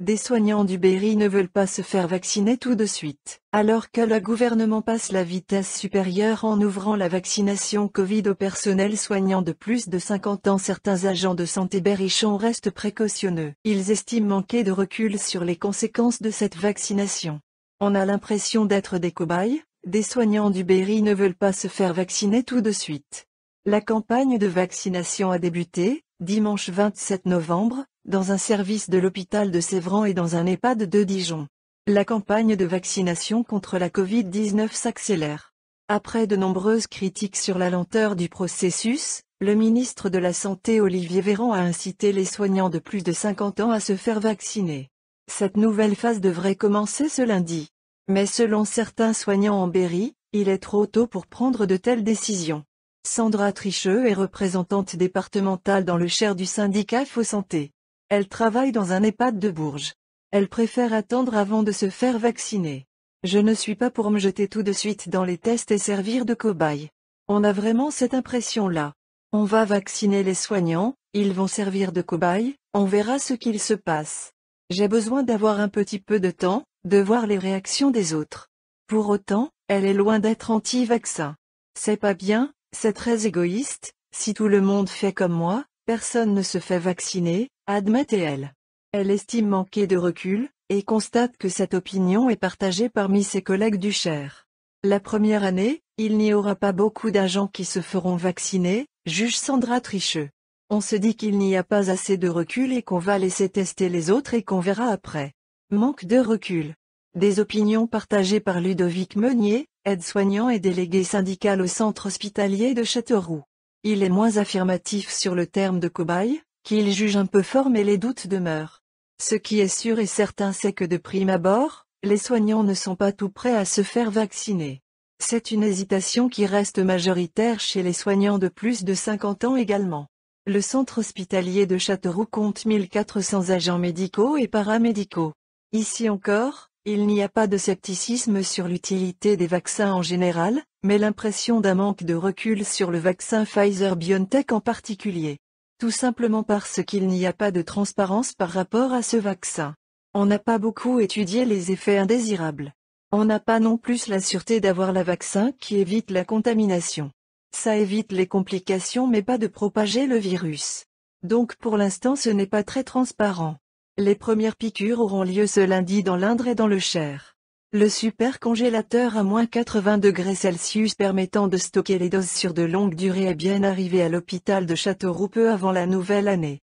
Des soignants du Berry ne veulent pas se faire vacciner tout de suite, alors que le gouvernement passe la vitesse supérieure en ouvrant la vaccination Covid au personnel soignant de plus de 50 ans. Certains agents de santé berrichons restent précautionneux. Ils estiment manquer de recul sur les conséquences de cette vaccination. On a l'impression d'être des cobayes, des soignants du Berry ne veulent pas se faire vacciner tout de suite. La campagne de vaccination a débuté, dimanche 27 novembre, dans un service de l'hôpital de Sévran et dans un EHPAD de Dijon. La campagne de vaccination contre la Covid-19 s'accélère. Après de nombreuses critiques sur la lenteur du processus, le ministre de la Santé Olivier Véran a incité les soignants de plus de 50 ans à se faire vacciner. Cette nouvelle phase devrait commencer ce lundi. Mais selon certains soignants en Berry, il est trop tôt pour prendre de telles décisions. Sandra Tricheux est représentante départementale dans le Cher du syndicat Faux Santé. Elle travaille dans un EHPAD de Bourges. Elle préfère attendre avant de se faire vacciner. Je ne suis pas pour me jeter tout de suite dans les tests et servir de cobaye. On a vraiment cette impression-là. On va vacciner les soignants, ils vont servir de cobaye, on verra ce qu'il se passe. J'ai besoin d'avoir un petit peu de temps, de voir les réactions des autres. Pour autant, elle est loin d'être anti-vaccin. C'est pas bien, c'est très égoïste, si tout le monde fait comme moi, personne ne se fait vacciner, admet-elle. Elle estime manquer de recul, et constate que cette opinion est partagée parmi ses collègues du Cher. La première année, il n'y aura pas beaucoup d'agents qui se feront vacciner, juge Sandra Tricheux. On se dit qu'il n'y a pas assez de recul et qu'on va laisser tester les autres et qu'on verra après. Manque de recul. Des opinions partagées par Ludovic Meunier, aide-soignant et délégué syndical au centre hospitalier de Châteauroux. Il est moins affirmatif sur le terme de cobaye, qu'il juge un peu fort mais les doutes demeurent. Ce qui est sûr et certain c'est que de prime abord, les soignants ne sont pas tout prêts à se faire vacciner. C'est une hésitation qui reste majoritaire chez les soignants de plus de 50 ans également. Le centre hospitalier de Châteauroux compte 1400 agents médicaux et paramédicaux. Ici encore, il n'y a pas de scepticisme sur l'utilité des vaccins en général, mais l'impression d'un manque de recul sur le vaccin Pfizer-BioNTech en particulier. Tout simplement parce qu'il n'y a pas de transparence par rapport à ce vaccin. On n'a pas beaucoup étudié les effets indésirables. On n'a pas non plus la sûreté d'avoir la vaccin qui évite la contamination. Ça évite les complications mais pas de propager le virus. Donc pour l'instant ce n'est pas très transparent. Les premières piqûres auront lieu ce lundi dans l'Indre et dans le Cher. Le super congélateur à moins 80 degrés Celsius permettant de stocker les doses sur de longues durées est bien arrivé à l'hôpital de Châteauroux peu avant la nouvelle année.